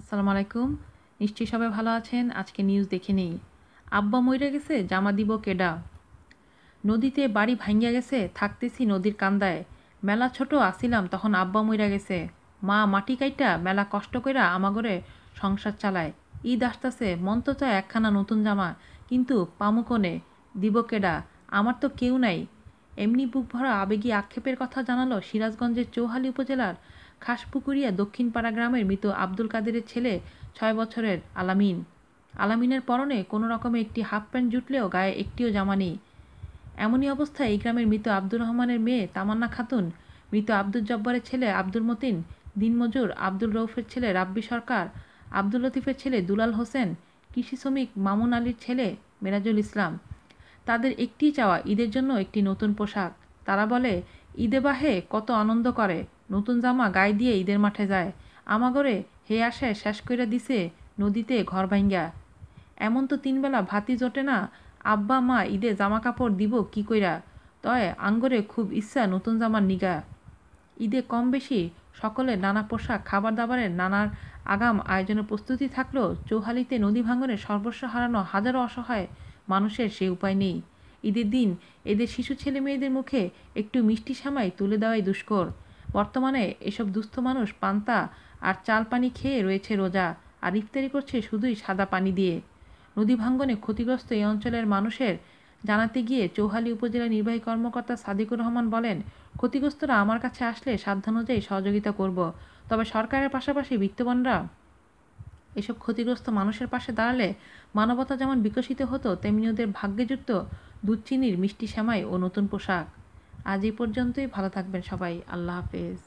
আসসালামু আলাইকুম নিশ্চয়ই সবাই ভালো আছেন আজকে নিউজ দেখে নেই আব্বা মইরা গেছে জামা দিব কেডা নদীতে বাড়ি ভাঙ্গিয়া গেছে থাকতেছি নদীর কান্দায় মেলা ছোট আসিলাম তখন আব্বা মইরা গেছে মা মাটি কাইটা মেলা কষ্ট কইরা আমাগরে সংসার চালায় ঈদ আসতাছে মন তো চায় একখানা নতুন জামা কিন্তু পামুকনে দিব কেডা আমার তো কেউ নাই এমনি বুক ভরা আবেগী আক্ষেপের কথা জানালো সিরাজগঞ্জের চৌহালি উপজেলার খাসপুকুরিয়া দক্ষিণপাড়া গ্রামের মৃত আব্দুল কাদেরের ছেলে ছয় বছরের আলামিন আলামিনের পরনে কোনো রকমে একটি হাফ প্যান্ট জুটলেও গায়ে একটিও জামা নেই এমনই অবস্থায় এই গ্রামের মৃত আব্দুর রহমানের মেয়ে তামান্না খাতুন মৃত আব্দুল জব্বারের ছেলে আব্দুল মতিন দিনমজুর আব্দুল রৌফের ছেলে রাব্বি সরকার আব্দুল লতিফের ছেলে দুলাল হোসেন কৃষি শ্রমিক মামুন আলীর ছেলে মেরাজুল ইসলাম তাদের একটি চাওয়া ঈদের জন্য একটি নতুন পোশাক তারা বলে ঈদে বাহে কত আনন্দ করে নতুন জামা গায়ে দিয়ে ঈদের মাঠে যায় আমাগরে হে আসে শেষ কইরা দিছে নদীতে ঘর ভাঙ্গা এমন তো তিনবেলা ভাতি জোটে না আব্বা মা ঈদে জামা কাপড় দিব কি কইরা তয় আঙ্গরে খুব ইচ্ছা নতুন জামার নিগা ঈদে কম বেশি সকলে নানা পোশাক খাবার দাবারের নানার আগাম আয়োজনের প্রস্তুতি থাকলেও চৌহালিতে নদী ভাঙনে সর্বস্ব হারানো হাজারো অসহায় মানুষের সেই উপায় নেই ঈদের দিন এদের শিশু ছেলে মেয়েদের মুখে একটু মিষ্টি সামাই তুলে দেওয়াই দুষ্কর বর্তমানে এসব দুস্থ মানুষ পান্তা আর চাল পানি খেয়ে রয়েছে রোজা আর ইফতারি করছে শুধুই সাদা পানি দিয়ে নদী ভাঙ্গনে ক্ষতিগ্রস্ত এই অঞ্চলের মানুষের জানাতে গিয়ে চৌহালি উপজেলা নির্বাহী কর্মকর্তা সাদিকুর রহমান বলেন ক্ষতিগ্রস্তরা আমার কাছে আসলে সাধ্য অনুযায়ী সহযোগিতা করব তবে সরকারের পাশাপাশি বিত্তবানরা এসব ক্ষতিগ্রস্ত মানুষের পাশে দাঁড়ালে মানবতা যেমন বিকশিত হতো তেমনি ওদের ভাগ্যযুক্ত দুধচিনির মিষ্টি শ্যামাই ও নতুন পোশাক আজ এই পর্যন্তই ভালো থাকবেন সবাই আল্লাহ হাফেজ